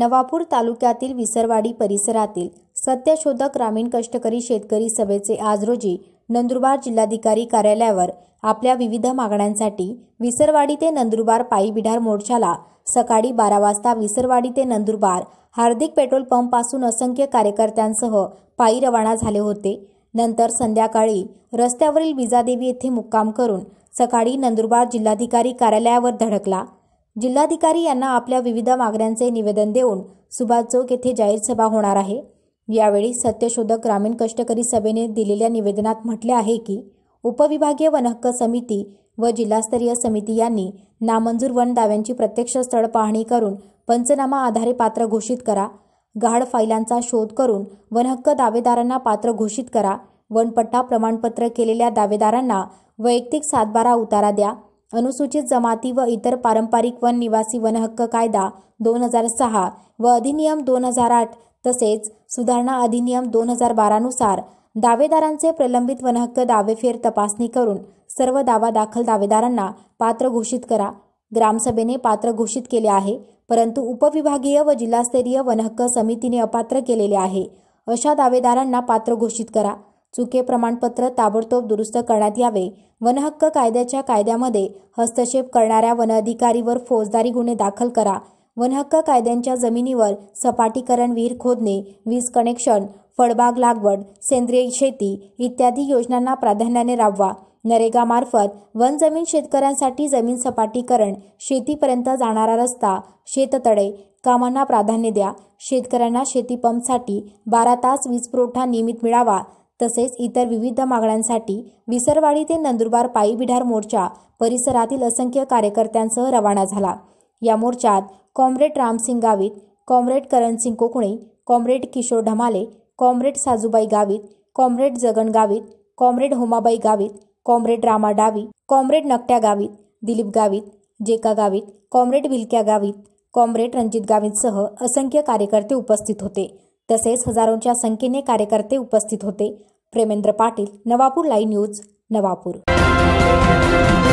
नवापूर तालुक्यातील विसरवाडी परिसरातील सत्यशोधक ग्रामीण कष्टकरी शेतकरी सभेचे आज रोजी नंदुरबार जिल्हाधिकारी कार्यालयावर आपल्या विविध मागण्यांसाठी विसरवाडी ते नंदुरबार पायी बिढार मोर्चाला सकाळी बारा वाजता विसरवाडी ते नंदुरबार हार्दिक पेट्रोल पंपपासून असंख्य कार्यकर्त्यांसह पायी रवाना झाले होते नंतर संध्याकाळी रस्त्यावरील विजादेवी येथे मुक्काम करून सकाळी नंदुरबार जिल्हाधिकारी कार्यालयावर धडकला जिल्हाधिकारी यांना आपल्या विविध मागण्यांचे निवेदन देऊन सुभाष चौक येथे जाहीर सभा होणार आहे यावेळी सत्यशोधक ग्रामीण कष्टकरी सभेने दिलेल्या निवेदनात म्हटले आहे की उपविभागीय वनहक्क समिती व जिल्हास्तरीय समिती यांनी नामंजूर वन दाव्यांची प्रत्यक्ष स्थळ पाहणी करून पंचनामा आधारे पात्र घोषित करा गाढ फाईलांचा शोध करून वनहक्क दावेदारांना पात्र घोषित करा वनपट्टा प्रमाणपत्र केलेल्या दावेदारांना वैयक्तिक सातबारा उतारा द्या अनुसूचित जमाती व इतर पारंपरिक वन निवासी वनहक्क कायदा दोन हजार सहा व अधिनियम दोन हजार आठ तसेच सुधारणा अधिनियम दोन हजार बारानुसार दावेदारांचे प्रलंबित वनहक्क दावेफेर तपासणी करून सर्व दावा दाखल दावेदारांना पात्र घोषित करा ग्रामसभेने पात्र घोषित केले आहे परंतु उपविभागीय व जिल्हास्तरीय वनहक्क समितीने अपात्र केलेले आहे अशा दावेदारांना पात्र घोषित करा चुके प्रमाणपत्र ताबडतोब दुरुस्त करण्यात यावे वनहक्क कायद्याच्या कायद्यामध्ये हस्तक्षेप करणाऱ्या वनअधिकारीवर फौजदारी गुन्हे दाखल करा वनहक्क कायद्यांच्या जमिनीवर सपाटीकरण विहीर खोदणे वीज कनेक्शन फळबाग लागवड सेंद्रिय शेती इत्यादी योजनांना प्राधान्याने राबवा नरेगामार्फत वन जमीन शेतकऱ्यांसाठी जमीन सपाटीकरण शेतीपर्यंत जाणारा रस्ता शेततळे कामांना प्राधान्य द्या शेतकऱ्यांना शेतीपंपसाठी बारा तास वीज पुरवठा नियमित मिळावा तसेच इतर विविध मागण्यांसाठी विसरवाडी ते नंदुरबार पायी बिढार मोर्चा परिसरातील असंख्य कार्यकर्त्यांसह रवाना झाला या मोर्चात comrade Ramsing Gavit comrade Karansing Kokane comrade Kishor Dhamale comrade Sajubai Gavit comrade Jagan Gavit comrade Homabai Gavit comrade Rama Davi comrade Naktya Gavit Dilip Gavit Jeka Gavit comrade Vilakya Gavit comrade Ranjit गावितसह असंख्य कार्यकर्ते उपस्थित होते तसेच हजारोंच्या संख्येने कार्यकर्ते उपस्थित होते प्रेमेंद्र पाटील नवापूर लाईव्ह न्यूज नवापूर